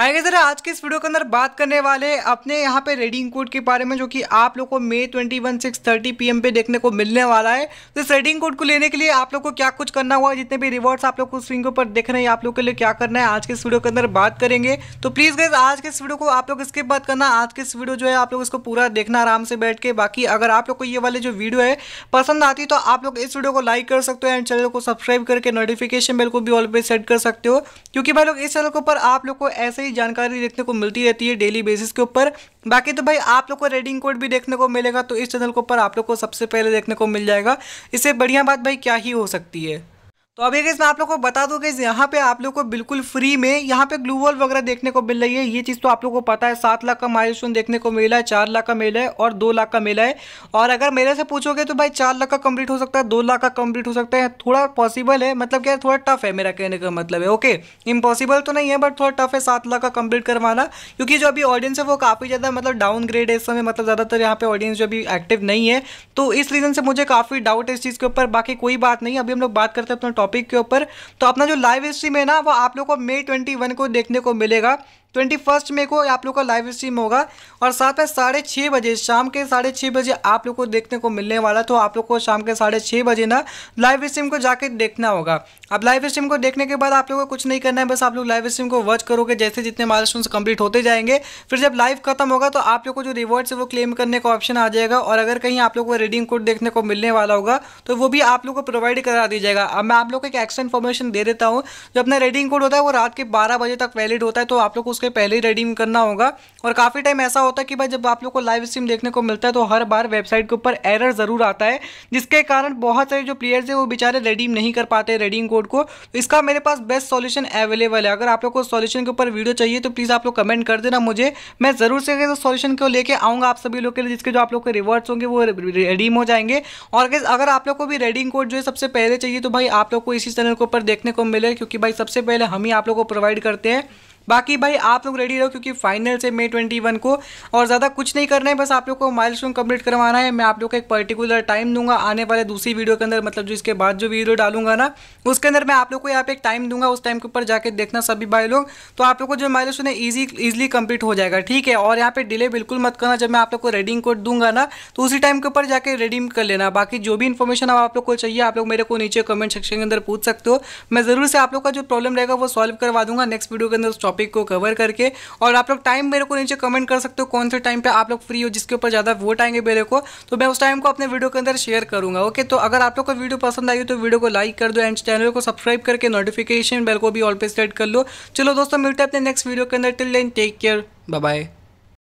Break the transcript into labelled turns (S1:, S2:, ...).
S1: हाँ गाइस आज के इस वीडियो के अंदर बात करने वाले अपने यहाँ पे रेडिंग कोड के बारे में जो कि आप लोग को May twenty one six thirty P पे देखने को मिलने वाला है तो इस रेडिंग कोड को लेने के लिए आप लोगों को क्या कुछ करना हुआ जितने भी रिवॉर्ड्स आप लोग को स्क्रीन के ऊपर देख रहे हैं आप लोग के लिए क्या करना है आज के इस वीडियो के अंदर बात करेंगे तो प्लीज़ गैस आज के इस वीडियो को आप लोग स्किप बात करना आज के इस वीडियो जो है आप लोग इसको पूरा देखना आराम से बैठ के बाकी अगर आप लोग को ये वाले जो वीडियो है पसंद आती तो आप लोग इस वीडियो को लाइक कर सकते हो एंड चैनल को सब्सक्राइब करके नोटिफिकेशन बेल को भी ऑल पे सेट कर सकते हो क्योंकि भाई लोग इस चैनल के ऊपर आप लोग को ऐसे ही सारी जानकारी देखने को मिलती रहती है डेली बेसिस के ऊपर बाकी तो भाई आप लोग को रेडिंग कोड भी देखने को मिलेगा तो इस चैनल के ऊपर आप लोग को सबसे पहले देखने को मिल जाएगा इससे बढ़िया बात भाई क्या ही हो सकती है तो अभी अगर मैं आप लोग को बता दूँ कि यहाँ पे आप लोग को बिल्कुल फ्री में यहाँ पे ग्लू वॉल वगैरह देखने को मिल रही है ये चीज़ तो आप लोग को पता है सात लाख का माइलस्टोन देखने को मिला है चार लाख का मेला है और दो लाख का मेला है और अगर मेरे से पूछोगे तो भाई चार लाख का कंप्लीट हो सकता है दो लाख का कंप्लीट हो सकता है थोड़ा पॉसिबल है मतलब क्या है थोड़ा टफ है मेरा कहने का मतलब है ओके इम्पॉसिबल तो नहीं है बट थोड़ा टफ है सात लाख का कम्प्लीट करवाना क्योंकि जो अभी ऑडियंस है वो काफ़ी ज़्यादा मतलब ग्रेड है इस समय मतलब ज़्यादातर यहाँ पे ऑडियंस जो अभी एक्टिव नहीं है तो इस रीज़न से मुझे काफ़ी डाउट है इस चीज़ के ऊपर बाकी कोई बात नहीं अभी हम लोग बात करते हैं अपना टॉप टॉपिक के ऊपर तो अपना जो लाइव स्ट्रीम है ना वो आप लोग को मई ट्वेंटी को देखने को मिलेगा ट्वेंटी फर्स्ट मे को आप लोग का लाइव स्ट्रीम होगा और साथ में साढ़े छः बजे शाम के साढ़े छः बजे आप लोग को देखने को मिलने वाला तो आप लोग को शाम के साढ़े छः बजे ना लाइव स्ट्रीम को जाके देखना होगा अब लाइव स्ट्रीम को देखने के बाद आप लोगों को कुछ नहीं करना है बस आप लोग लाइव स्ट्रीम को वॉच करोगे जैसे जितने माइलस्टोन्स कंप्लीट होते जाएंगे फिर जब लाइव खत्म होगा तो आप लोग को जो रिवॉर्ड्स है वो क्लेम करने का ऑप्शन आ जाएगा और अगर कहीं आप लोग को रीडिंग कोड देखने को मिलने वाला होगा तो वो भी आप लोग को प्रोवाइड करा दी जाएगा अब मैं आप लोग को एक एक्स्ट्रा इन्फॉर्मेशन दे देता हूँ जो अपना रीडिंग कोड होता है वो रात के बारह बजे तक वैलिड होता है तो आप लोग उसके से पहले ही रिडीम करना होगा और काफ़ी टाइम ऐसा होता है कि भाई जब आप लोग को लाइव स्ट्रीम देखने को मिलता है तो हर बार वेबसाइट के ऊपर एरर ज़रूर आता है जिसके कारण बहुत सारे जो प्लेयर्स हैं वो बेचारे रिडीम नहीं कर पाते रिडीम कोड को तो इसका मेरे पास बेस्ट सॉल्यूशन अवेलेबल है अगर आप लोग को सॉल्यूशन के ऊपर वीडियो चाहिए तो प्लीज़ आप लोग कमेंट कर देना मुझे मैं ज़रूर से सॉल्यूशन को लेकर आऊँगा आप सभी लोग के लिए जिसके जो आप लोग के रिवर्ड्स होंगे वो रिडीम हो जाएंगे और अगर आप लोग को भी रेडिंग कोड जो है सबसे पहले चाहिए तो भाई आप लोग को इसी चैनल के ऊपर देखने को मिले क्योंकि भाई सबसे पहले हम ही आप लोग को प्रोवाइड करते हैं बाकी भाई आप लोग रेडी रहो क्योंकि फाइनल से मे ट्वेंटी वन को और ज़्यादा कुछ नहीं करना है बस आप लोग को माइलस्टोन कंप्लीट करवाना है मैं आप लोग को एक पर्टिकुलर टाइम दूंगा आने वाले दूसरी वीडियो के अंदर मतलब जो इसके बाद जो वीडियो डालूंगा ना उसके अंदर मैं आप लोग को यहाँ पे एक टाइम दूंगा उस टाइम के ऊपर जाकर देखना सभी भाई लोग तो आप लोग को जो माइलस्टोन है ईजी ईजिली कंप्लीट हो जाएगा ठीक है और यहाँ पे डिले बिल्कुल मत करना जब मैं आप लोग को रेडिंग कोड दूंगा ना तो उसी टाइम के ऊपर जाकर रेडीम कर लेना बाकी जो भी इन्फॉर्मेशन आप लोग को चाहिए आप लोग मेरे को नीचे कमेंट सेक्शन के अंदर पूछ सकते हो मैं ज़रूर से आप लोग का जो प्रॉब्लम रहेगा वो सॉल्व करवा दूंगा नेक्स्ट वीडियो के अंदर स्टॉप टॉपिक को कवर करके और आप लोग टाइम मेरे को नीचे कमेंट कर सकते हो कौन से टाइम पर आप लोग फ्री हो जिसके ऊपर ज़्यादा वोट आएंगे मेरे को तो मैं उस टाइम को अपने वीडियो के अंदर शेयर करूंगा ओके तो अगर आप लोग को वीडियो पसंद आई तो वीडियो को लाइक कर दो एंड चैनल को सब्सक्राइब करके नोटिफिकेशन बेल को भी ऑल पे सेट कर लो चलो दोस्तों मिलते हैं अपने नेक्स्ट वीडियो के अंदर till then take care bye bye